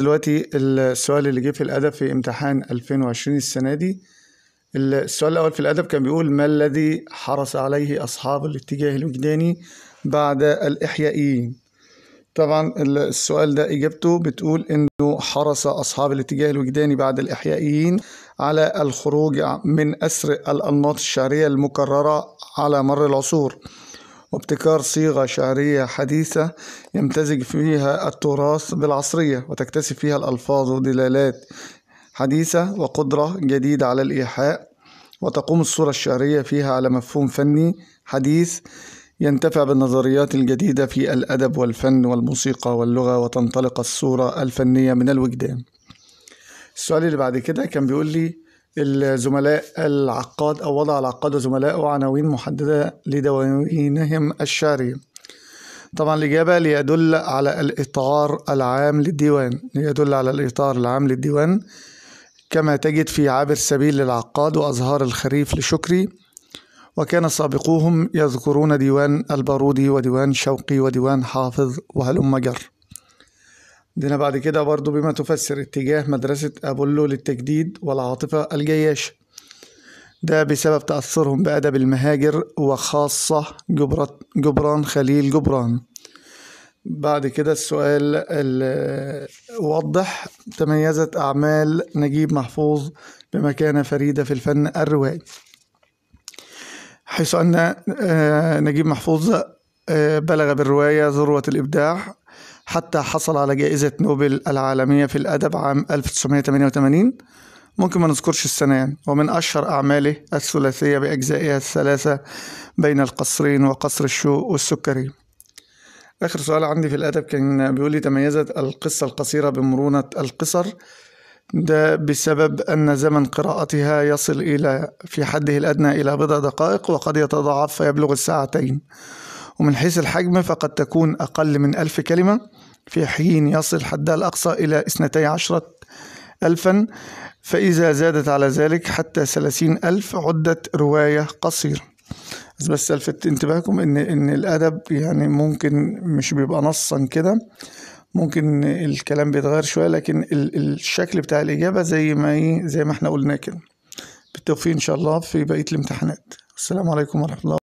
دلوقتي السؤال اللي جه في الأدب في امتحان 2020 السنة دي السؤال الأول في الأدب كان بيقول ما الذي حرص عليه أصحاب الاتجاه الوجداني بعد الإحيائيين طبعا السؤال ده إجابته بتقول إنه حرص أصحاب الاتجاه الوجداني بعد الإحيائيين على الخروج من أسر الأنماط الشعرية المكررة على مر العصور وابتكار صيغة شعرية حديثة يمتزج فيها التراث بالعصرية وتكتسب فيها الألفاظ ودلالات حديثة وقدرة جديدة على الإيحاء وتقوم الصورة الشعرية فيها على مفهوم فني حديث ينتفع بالنظريات الجديدة في الأدب والفن والموسيقى واللغة وتنطلق الصورة الفنية من الوجدان السؤال اللي بعد كده كان بيقول لي الزملاء العقاد أو وضع العقاد وزملائه عناوين محددة لدواوينهم الشعرية طبعا الإجابة ليدل على الإطار العام للديوان ليدل على الإطار العام للديوان كما تجد في عابر سبيل للعقاد وأزهار الخريف لشكري وكان سابقوهم يذكرون ديوان البارودي وديوان شوقي وديوان حافظ وهلم جر دينا بعد كده برضو بما تفسر اتجاه مدرسة أبولو للتجديد والعاطفة الجياشة ده بسبب تأثرهم بأدب المهاجر وخاصة جبران خليل جبران بعد كده السؤال الوضح تميزت أعمال نجيب محفوظ بمكانة فريدة في الفن الروائي حيث أن آه، نجيب محفوظ آه، بلغ بالرواية ذروة الإبداع حتى حصل على جائزة نوبل العالمية في الأدب عام 1988 ممكن ما نذكرش السنة يعني ومن أشهر أعماله الثلاثية بأجزائها الثلاثة بين القصرين وقصر الشوق والسكري آخر سؤال عندي في الأدب كان بيقول لي تميزت القصة القصيرة بمرونة القصر ده بسبب أن زمن قراءتها يصل إلى في حده الأدنى إلى بضع دقائق وقد يتضاعف فيبلغ الساعتين ومن حيث الحجم فقد تكون أقل من ألف كلمة في حين يصل حدها الأقصى إلى اثنتي عشرة ألفا فإذا زادت على ذلك حتى ثلاثين ألف عدت رواية قصيرة بس بس الفت انتباهكم ان ان الادب يعني ممكن مش بيبقى نصا كده ممكن الكلام بيتغير شويه لكن الشكل بتاع الاجابه زي ما زي ما احنا قلنا كده بالتوفيق ان شاء الله في بقيه الامتحانات السلام عليكم ورحمه الله